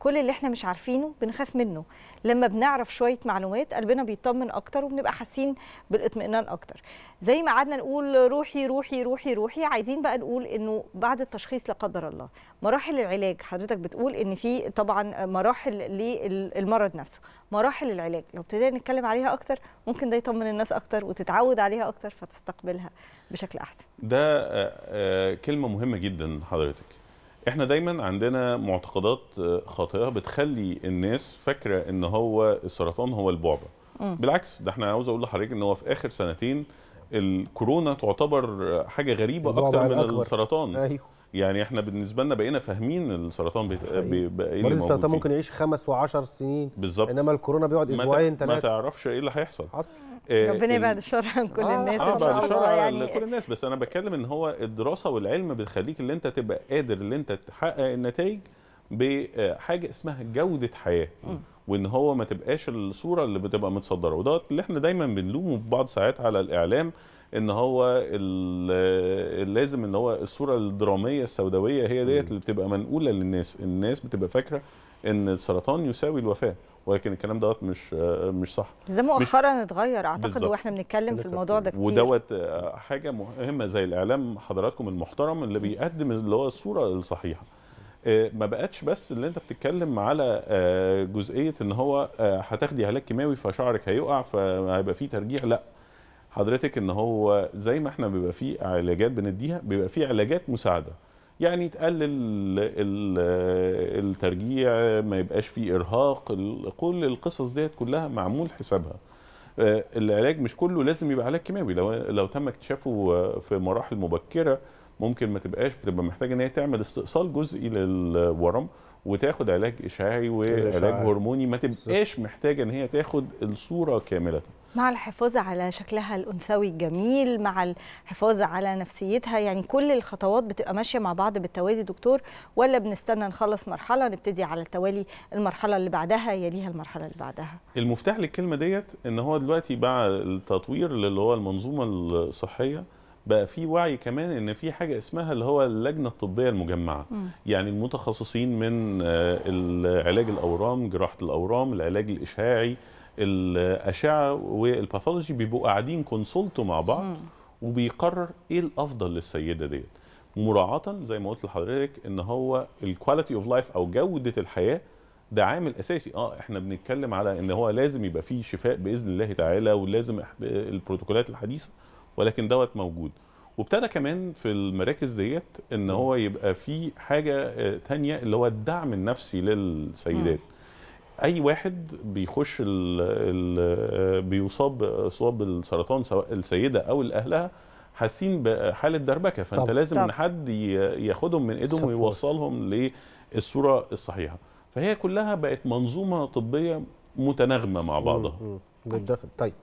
كل اللي احنا مش عارفينه بنخاف منه لما بنعرف شويه معلومات قلبنا بيطمن اكتر وبنبقى حاسين بالاطمئنان اكتر زي ما قعدنا نقول روحي روحي روحي روحي عايزين بقى نقول انه بعد التشخيص لا قدر الله مراحل العلاج حضرتك بتقول ان في طبعا مراحل للمرض نفسه مراحل العلاج لو ابتدينا نتكلم عليها اكتر ممكن ده يطمن الناس اكتر وتتعود عليها اكتر فتستقبلها بشكل احسن ده آه، آه، كلمه مهمه جدا حضرتك احنا دايما عندنا معتقدات آه، خاطئه بتخلي الناس فاكره ان هو السرطان هو البعبع بالعكس ده احنا عاوز اقول لحضرتك ان هو في اخر سنتين الكورونا تعتبر حاجه غريبه اكتر من الأكبر. السرطان أيوه. يعني احنا بالنسبه لنا بقينا فاهمين السرطان بي... بي... بقى مريض إيه السرطان ممكن يعيش خمس و10 سنين بالظبط انما الكورونا بيقعد اسبوعين ثلاثه ما تعرفش ايه اللي هيحصل حصل آه، ربنا يبعد الشر عن كل آه الناس اه بعد الشر عن يعني كل الناس بس انا بتكلم ان هو الدراسه والعلم بتخليك اللي انت تبقى قادر اللي انت تحقق النتائج بحاجه اسمها جوده حياه م. وان هو ما تبقاش الصوره اللي بتبقى متصدره وده اللي احنا دايما بنلومه في بعض ساعات على الاعلام ان هو لازم ان هو الصوره الدراميه السوداويه هي ديت اللي بتبقى منقوله للناس الناس بتبقى فاكره ان السرطان يساوي الوفاه ولكن الكلام دوت مش مش صح ده مؤخرا اتغير اعتقد بالزبط. واحنا بنتكلم في الموضوع ده كتير ودوت آه، حاجه مهمه زي الاعلام حضراتكم المحترم اللي بيقدم اللي هو الصوره الصحيحه آه، ما بقتش بس اللي انت بتتكلم على آه، جزئيه ان هو آه، هتاخدي علاج كيماوي فشعرك هيقع فهيبقى فيه ترجيح لا حضرتك ان هو زي ما احنا بيبقى فيه علاجات بنديها بيبقى فيه علاجات مساعده يعني تقلل الترجيع ما يبقاش فيه ارهاق كل القصص ديت كلها معمول حسابها العلاج مش كله لازم يبقى علاج كيماوي لو لو تم اكتشافه في مراحل مبكره ممكن ما تبقاش بتبقى محتاجه ان هي تعمل استئصال جزئي للورم وتاخد علاج اشعاعي وعلاج هرموني ما تبقاش محتاجه ان هي تاخد الصوره كامله مع الحفاظ على شكلها الانثوي الجميل مع الحفاظ على نفسيتها يعني كل الخطوات بتبقى ماشيه مع بعض بالتوازي دكتور ولا بنستنى نخلص مرحله نبتدي على التوالي المرحله اللي بعدها يليها المرحله اللي بعدها المفتاح للكلمه ديت ان هو دلوقتي بقى التطوير اللي هو المنظومه الصحيه بقى في وعي كمان ان في حاجه اسمها اللي هو اللجنه الطبيه المجمعه م. يعني المتخصصين من آه، علاج الاورام جراحه الاورام العلاج الاشعاعي الاشعه والباثولوجي بيبقوا قاعدين كونسلتوا مع بعض م. وبيقرر ايه الافضل للسيده ديت مراعاه زي ما قلت لحضرتك ان هو الكواليتي اوف لايف او جوده الحياه ده عامل اساسي اه احنا بنتكلم على ان هو لازم يبقى فيه شفاء باذن الله تعالى ولازم آه، البروتوكولات الحديثه ولكن دوت موجود وابتدى كمان في المراكز ديت ان هو يبقى في حاجه آه، تانية اللي هو الدعم النفسي للسيدات م. اي واحد بيخش ال ال آه، بيصاب اصاب السرطان سواء السيده او الاهلها حاسين بحاله دربكه فانت طب. لازم طب. ان حد ياخدهم من ايدهم ويوصلهم للصوره الصحيحه فهي كلها بقت منظومه طبيه متناغمه مع بعضها بالداخل طيب